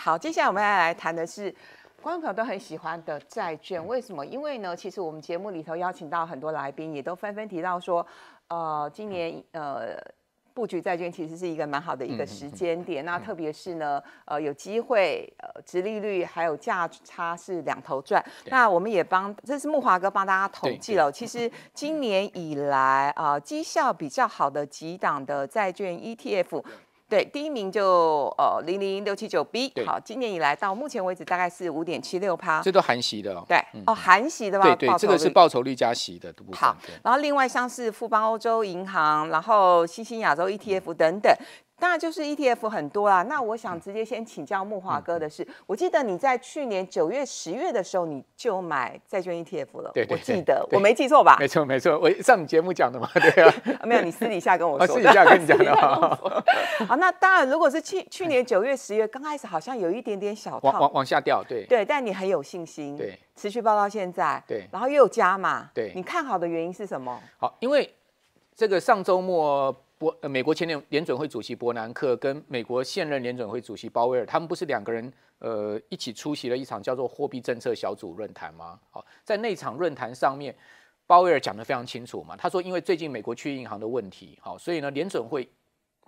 好，接下来我们要来谈的是，观众朋友都很喜欢的债券，为什么？因为呢，其实我们节目里头邀请到很多来宾，也都纷纷提到说，呃，今年呃布局债券其实是一个蛮好的一个时间点。那特别是呢，呃，有机会，呃，殖利率还有价差是两头赚。那我们也帮，这是木华哥帮大家统计了，其实今年以来啊，绩效比较好的几档的债券 ETF。对，第一名就呃零零六七九 B，好，今年以来到目前为止大概是五点七六趴，这都含息的。哦，对，哦，含息的嘛，对对，这个是报酬率加息的。好，然后另外像是富邦欧洲银行，然后新兴亚洲 ETF 等等。当然就是 ETF 很多啦。那我想直接先请教木华哥的是，我记得你在去年九月、十月的时候你就买债券 ETF 了，对对对，记得我没记错吧？没错没错，我上你节目讲的嘛，对啊。没有，你私底下跟我说。私底下跟你讲的好，那当然，如果是去去年九月、十月刚开始，好像有一点点小往往下掉，对对，但你很有信心，对，持续报到现在，对，然后又有加嘛，对，你看好的原因是什么？好，因为这个上周末。博，美国前年联准会主席伯南克跟美国现任联准会主席鲍威尔，他们不是两个人，呃，一起出席了一场叫做货币政策小组论坛吗？好，在那场论坛上面，鲍威尔讲的非常清楚嘛，他说因为最近美国去银行的问题，好，所以呢，联准会。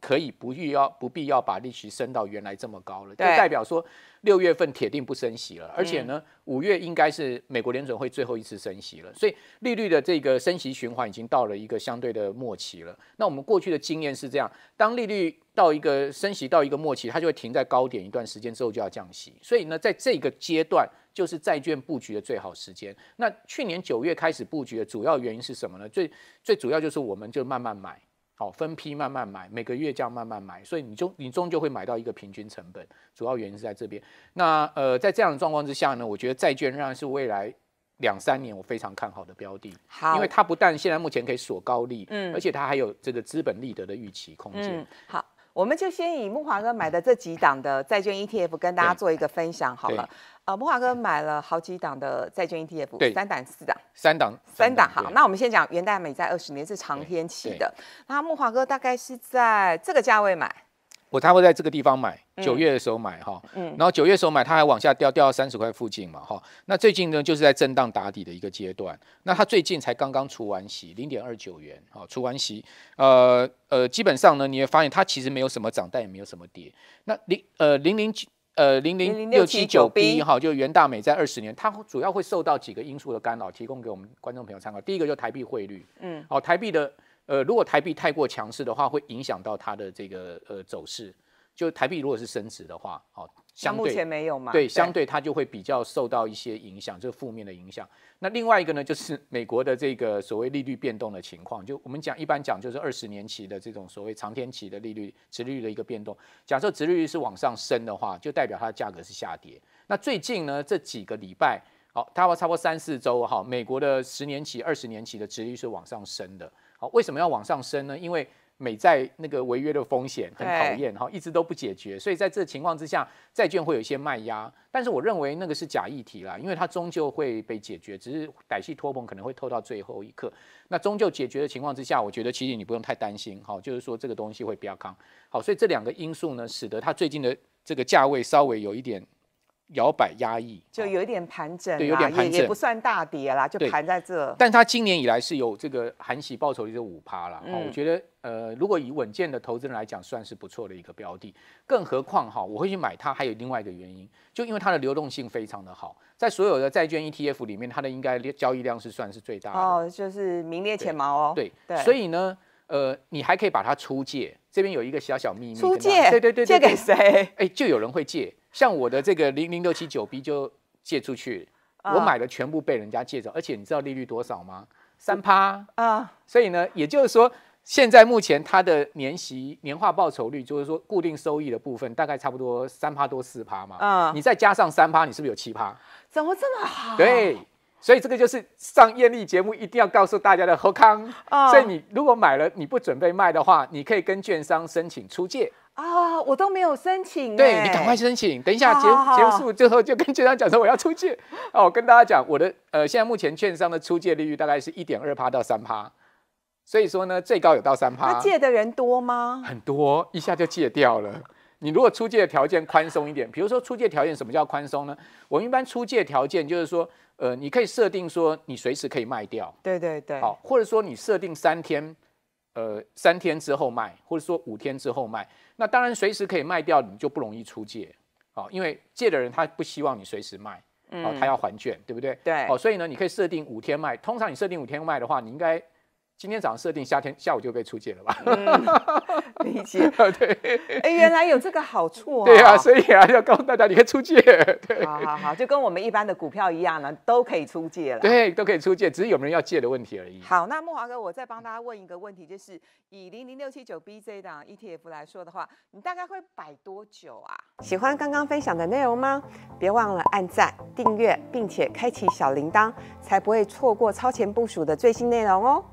可以不必要不必要把利息升到原来这么高了，就代表说六月份铁定不升息了，而且呢，五月应该是美国联准会最后一次升息了，所以利率的这个升息循环已经到了一个相对的末期了。那我们过去的经验是这样，当利率到一个升息到一个末期，它就会停在高点一段时间之后就要降息，所以呢，在这个阶段就是债券布局的最好时间。那去年九月开始布局的主要原因是什么呢？最最主要就是我们就慢慢买。好，分批慢慢买，每个月这样慢慢买，所以你就你终究会买到一个平均成本。主要原因是在这边。那呃，在这样的状况之下呢，我觉得债券仍然是未来两三年我非常看好的标的。好，因为它不但现在目前可以锁高利，嗯，而且它还有这个资本利得的预期空间。嗯，好。我们就先以木华哥买的这几档的债券 ETF 跟大家做一个分享好了。呃，木华哥买了好几档的债券 ETF，三档、四档，三档、三档。好，那我们先讲元大美债二十年是长天期的，那木华哥大概是在这个价位买。我他会在这个地方买，九月的时候买哈，嗯，然后九月的时候买，它还往下掉，掉到三十块附近嘛哈。那最近呢，就是在震荡打底的一个阶段。那他最近才刚刚除完息，零点二九元，好，除完息，呃呃，基本上呢，你会发现它其实没有什么涨，但也没有什么跌。那零呃零零七呃零零六七九 B 哈，就元大美在二十年，它主要会受到几个因素的干扰，提供给我们观众朋友参考。第一个就台币汇率，嗯，好，台币的。呃，如果台币太过强势的话，会影响到它的这个呃走势。就台币如果是升值的话，哦，像目前没有嘛？对，相对它就会比较受到一些影响，就是负面的影响。那另外一个呢，就是美国的这个所谓利率变动的情况。就我们讲，一般讲就是二十年期的这种所谓长天期的利率、值率的一个变动。假设值率是往上升的话，就代表它的价格是下跌。那最近呢，这几个礼拜，好，差不多差不多三四周哈，美国的十年期、二十年期的值率是往上升的。好，为什么要往上升呢？因为美债那个违约的风险很讨厌，哈，一直都不解决，所以在这情况之下，债券会有一些卖压。但是我认为那个是假议题啦，因为它终究会被解决，只是歹戏拖棚可能会拖到最后一刻。那终究解决的情况之下，我觉得其实你不用太担心，哈，就是说这个东西会比较康。好，所以这两个因素呢，使得它最近的这个价位稍微有一点。摇摆压抑，就有一点盘整，对，有点盘整，也不算大跌啦，就盘在这。但它今年以来是有这个韩系报酬率五趴啦。我觉得呃，如果以稳健的投资人来讲，算是不错的一个标的。更何况哈，我会去买它，还有另外一个原因，就因为它的流动性非常的好，在所有的债券 ETF 里面，它的应该交易量是算是最大的，哦，就是名列前茅哦。对，所以呢，呃，你还可以把它出借，这边有一个小小秘密，出借，对对对，借给谁？哎，就有人会借。像我的这个零零六七九 B 就借出去，我买的全部被人家借走，而且你知道利率多少吗？三趴啊！所以呢，也就是说，现在目前它的年息、年化报酬率，就是说固定收益的部分，大概差不多三趴多四趴嘛。啊，你再加上三趴，你是不是有七趴？怎么这么好？对，所以这个就是上艳丽节目一定要告诉大家的何康。啊，所以你如果买了，你不准备卖的话，你可以跟券商申请出借。啊，我都没有申请。对你赶快申请，等一下结结束之后就跟券商讲说我要出借。哦，我跟大家讲，我的呃现在目前券商的出借利率大概是一点二趴到三趴，所以说呢最高有到三趴。借的人多吗？很多，一下就借掉了。你如果出借的条件宽松一点，比如说出借条件什么叫宽松呢？我们一般出借条件就是说，呃，你可以设定说你随时可以卖掉。对对对。好，或者说你设定三天。呃，三天之后卖，或者说五天之后卖，那当然随时可以卖掉，你就不容易出借，啊。因为借的人他不希望你随时卖，哦，他要还卷，对不对？对，哦，所以呢，你可以设定五天卖，通常你设定五天卖的话，你应该。今天早上设定夏天下午就被出借了吧？理解啊，对。哎，原来有这个好处啊！对啊，所以啊，要告诉大家你可以出借。好好好，就跟我们一般的股票一样呢，都可以出借了。对，都可以出借，只是有没有人要借的问题而已。好，那莫华哥，我再帮大家问一个问题，就是以零零六七九 B J 一档 ETF 来说的话，你大概会摆多久啊？喜欢刚刚分享的内容吗？别忘了按赞、订阅，并且开启小铃铛，才不会错过超前部署的最新内容哦。